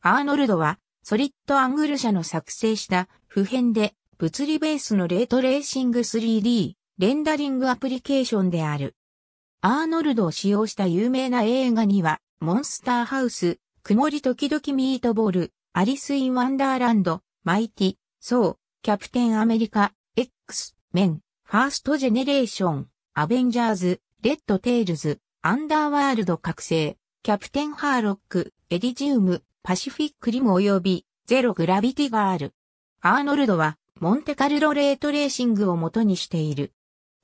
アーノルドは、ソリッドアングル社の作成した普遍で物理ベースのレートレーシング 3D レンダリングアプリケーションである。アーノルドを使用した有名な映画には、モンスターハウス、曇り時々ミートボール、アリス・イン・ワンダーランド、マイティ、ソー、キャプテン・アメリカ、X、メン、ファースト・ジェネレーション、アベンジャーズ、レッド・テイルズ、アンダーワールド覚醒、キャプテン・ハーロック、エディジウム、パシフィックリム及びゼログラビティがある。アーノルドはモンテカルロレートレーシングを元にしている。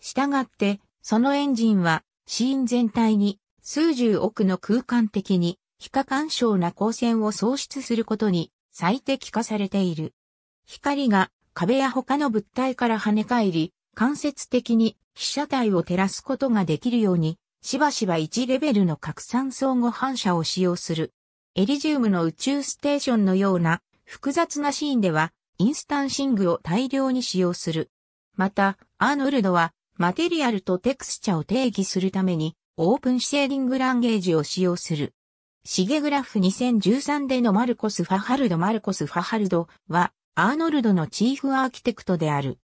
したがって、そのエンジンはシーン全体に数十億の空間的に非可干渉な光線を創出することに最適化されている。光が壁や他の物体から跳ね返り、間接的に被写体を照らすことができるように、しばしば1レベルの拡散相互反射を使用する。エリジウムの宇宙ステーションのような複雑なシーンではインスタンシングを大量に使用する。また、アーノルドはマテリアルとテクスチャを定義するためにオープンシェーディングランゲージを使用する。シゲグラフ2013でのマルコス・ファハルド・マルコス・ファハルドはアーノルドのチーフアーキテクトである。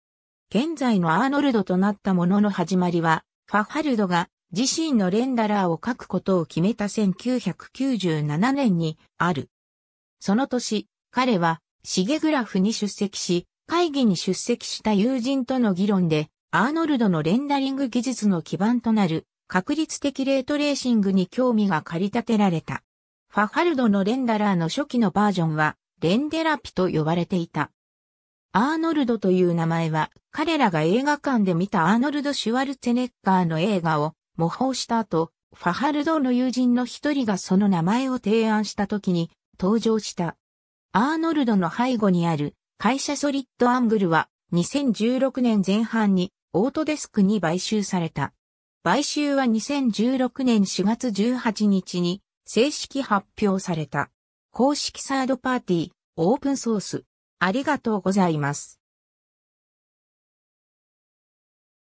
現在のアーノルドとなったものの始まりは、ファハルドが自身のレンダラーを書くことを決めた1997年にある。その年、彼は、シゲグラフに出席し、会議に出席した友人との議論で、アーノルドのレンダリング技術の基盤となる、確率的レートレーシングに興味が駆り立てられた。ファハルドのレンダラーの初期のバージョンは、レンデラピと呼ばれていた。アーノルドという名前は、彼らが映画館で見たアーノルド・シュワルツェネッガーの映画を、模倣した後、ファハルドの友人の一人がその名前を提案した時に登場した。アーノルドの背後にある会社ソリッドアングルは2016年前半にオートデスクに買収された。買収は2016年4月18日に正式発表された。公式サードパーティー、オープンソース。ありがとうございます。